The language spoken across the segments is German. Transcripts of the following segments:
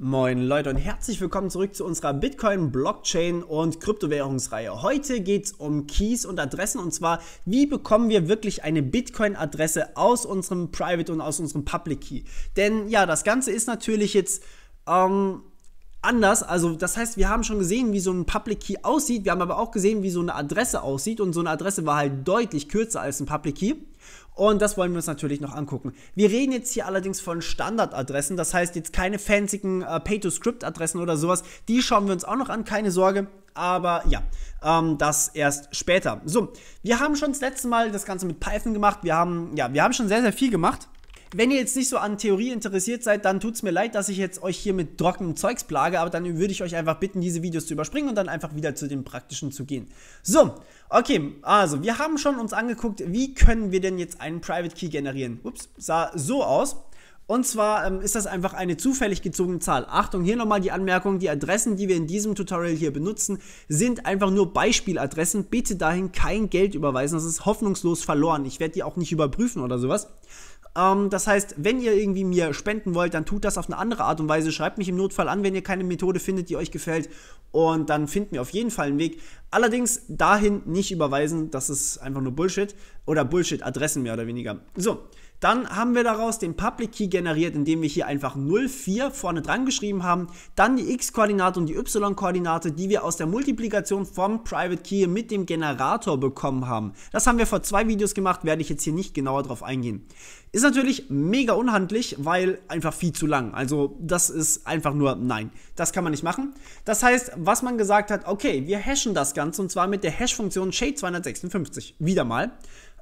Moin Leute und herzlich willkommen zurück zu unserer Bitcoin, Blockchain und Kryptowährungsreihe. Heute geht es um Keys und Adressen und zwar, wie bekommen wir wirklich eine Bitcoin-Adresse aus unserem Private und aus unserem Public Key. Denn ja, das Ganze ist natürlich jetzt ähm, anders. Also das heißt, wir haben schon gesehen, wie so ein Public Key aussieht. Wir haben aber auch gesehen, wie so eine Adresse aussieht. Und so eine Adresse war halt deutlich kürzer als ein Public Key. Und das wollen wir uns natürlich noch angucken. Wir reden jetzt hier allerdings von Standardadressen, das heißt jetzt keine fanzigen äh, Pay-to-Script-Adressen oder sowas. Die schauen wir uns auch noch an, keine Sorge. Aber ja, ähm, das erst später. So, wir haben schon das letzte Mal das Ganze mit Python gemacht. Wir haben, ja, wir haben schon sehr, sehr viel gemacht. Wenn ihr jetzt nicht so an Theorie interessiert seid, dann tut es mir leid, dass ich jetzt euch hier mit trockenem Zeugs plage, aber dann würde ich euch einfach bitten, diese Videos zu überspringen und dann einfach wieder zu den praktischen zu gehen. So, okay, also wir haben schon uns angeguckt, wie können wir denn jetzt einen Private Key generieren? Ups, sah so aus. Und zwar ähm, ist das einfach eine zufällig gezogene Zahl. Achtung, hier nochmal die Anmerkung, die Adressen, die wir in diesem Tutorial hier benutzen, sind einfach nur Beispieladressen. Bitte dahin kein Geld überweisen, das ist hoffnungslos verloren. Ich werde die auch nicht überprüfen oder sowas. Ähm, das heißt, wenn ihr irgendwie mir spenden wollt, dann tut das auf eine andere Art und Weise. Schreibt mich im Notfall an, wenn ihr keine Methode findet, die euch gefällt. Und dann finden wir auf jeden Fall einen Weg. Allerdings dahin nicht überweisen. Das ist einfach nur Bullshit. Oder Bullshit-Adressen mehr oder weniger. So, dann haben wir daraus den Public Key generiert, indem wir hier einfach 04 vorne dran geschrieben haben. Dann die X-Koordinate und die Y-Koordinate, die wir aus der Multiplikation vom Private Key mit dem Generator bekommen haben. Das haben wir vor zwei Videos gemacht, werde ich jetzt hier nicht genauer drauf eingehen. Ist natürlich mega unhandlich, weil einfach viel zu lang. Also das ist einfach nur nein. Das kann man nicht machen. Das heißt, was man gesagt hat, okay, wir hashen das Ganze und zwar mit der Hash-Funktion Shade 256. Wieder mal.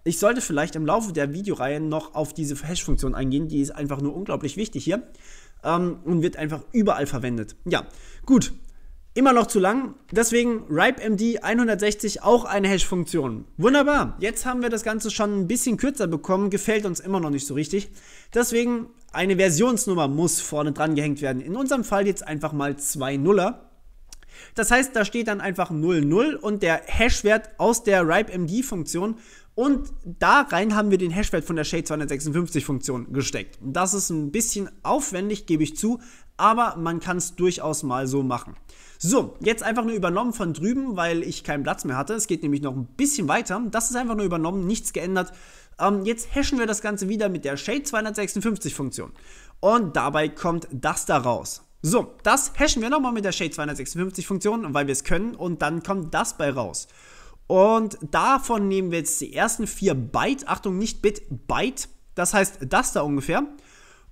Ich sollte vielleicht im Laufe der Videoreihe noch auf diese Hash-Funktion eingehen, die ist einfach nur unglaublich wichtig hier ähm, und wird einfach überall verwendet. Ja, gut, immer noch zu lang. Deswegen RipeMD 160 auch eine Hash-Funktion. Wunderbar. Jetzt haben wir das Ganze schon ein bisschen kürzer bekommen. Gefällt uns immer noch nicht so richtig. Deswegen eine Versionsnummer muss vorne dran gehängt werden. In unserem Fall jetzt einfach mal 2 Nuller. Das heißt, da steht dann einfach 00 und der Hashwert aus der RIPE-MD-Funktion und da rein haben wir den Hashwert von der Shade256-Funktion gesteckt. Das ist ein bisschen aufwendig, gebe ich zu, aber man kann es durchaus mal so machen. So, jetzt einfach nur übernommen von drüben, weil ich keinen Platz mehr hatte. Es geht nämlich noch ein bisschen weiter. Das ist einfach nur übernommen, nichts geändert. Ähm, jetzt hashen wir das Ganze wieder mit der Shade256-Funktion. Und dabei kommt das da raus. So, das hashen wir nochmal mit der Shade 256 Funktion, weil wir es können und dann kommt das bei raus. Und davon nehmen wir jetzt die ersten vier Byte, Achtung, nicht Bit, Byte, das heißt das da ungefähr.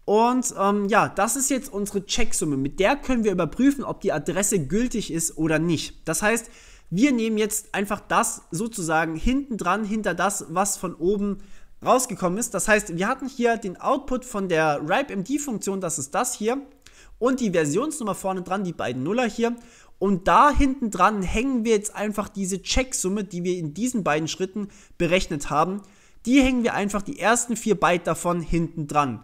Und ähm, ja, das ist jetzt unsere Checksumme. Mit der können wir überprüfen, ob die Adresse gültig ist oder nicht. Das heißt, wir nehmen jetzt einfach das sozusagen hinten dran, hinter das, was von oben rausgekommen ist. Das heißt, wir hatten hier den Output von der RIPE-MD-Funktion, das ist das hier und die Versionsnummer vorne dran, die beiden Nuller hier. Und da hinten dran hängen wir jetzt einfach diese Checksumme, die wir in diesen beiden Schritten berechnet haben. Die hängen wir einfach die ersten vier Byte davon hinten dran.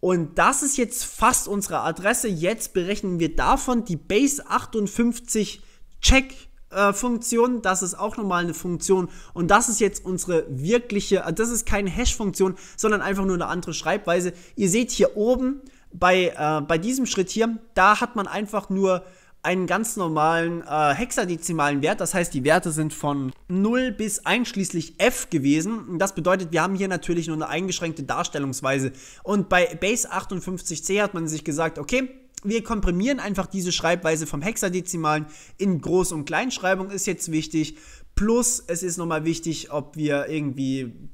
Und das ist jetzt fast unsere Adresse. Jetzt berechnen wir davon die Base 58 Check äh, Funktion, das ist auch nochmal eine Funktion und das ist jetzt unsere wirkliche, äh, das ist keine Hash-Funktion, sondern einfach nur eine andere Schreibweise. Ihr seht hier oben, bei, äh, bei diesem Schritt hier, da hat man einfach nur einen ganz normalen äh, hexadezimalen Wert. Das heißt, die Werte sind von 0 bis einschließlich f gewesen. das bedeutet, wir haben hier natürlich nur eine eingeschränkte Darstellungsweise. Und bei Base 58c hat man sich gesagt, okay, wir komprimieren einfach diese Schreibweise vom Hexadezimalen in Groß- und Kleinschreibung ist jetzt wichtig. Plus, es ist nochmal wichtig, ob wir irgendwie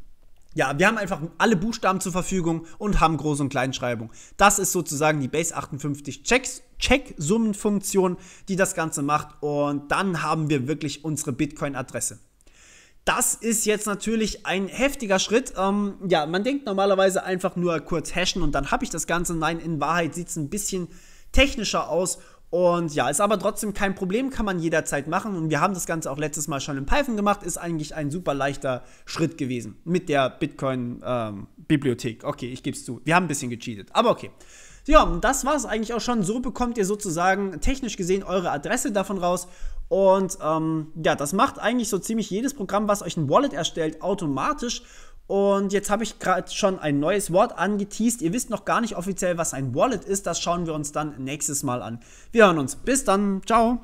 ja, wir haben einfach alle Buchstaben zur Verfügung und haben Groß- und Kleinschreibung. Das ist sozusagen die Base 58 Checks, Checksummenfunktion, die das Ganze macht. Und dann haben wir wirklich unsere Bitcoin-Adresse. Das ist jetzt natürlich ein heftiger Schritt. Ähm, ja, man denkt normalerweise einfach nur kurz hashen und dann habe ich das Ganze. Nein, in Wahrheit sieht es ein bisschen technischer aus und ja, ist aber trotzdem kein Problem, kann man jederzeit machen. Und wir haben das Ganze auch letztes Mal schon in Python gemacht, ist eigentlich ein super leichter Schritt gewesen mit der Bitcoin-Bibliothek. Ähm, okay, ich gebe es zu. Wir haben ein bisschen gecheatet, aber okay. Ja, und das war es eigentlich auch schon. So bekommt ihr sozusagen technisch gesehen eure Adresse davon raus. Und ähm, ja, das macht eigentlich so ziemlich jedes Programm, was euch ein Wallet erstellt, automatisch. Und jetzt habe ich gerade schon ein neues Wort angeteased. Ihr wisst noch gar nicht offiziell, was ein Wallet ist. Das schauen wir uns dann nächstes Mal an. Wir hören uns. Bis dann. Ciao.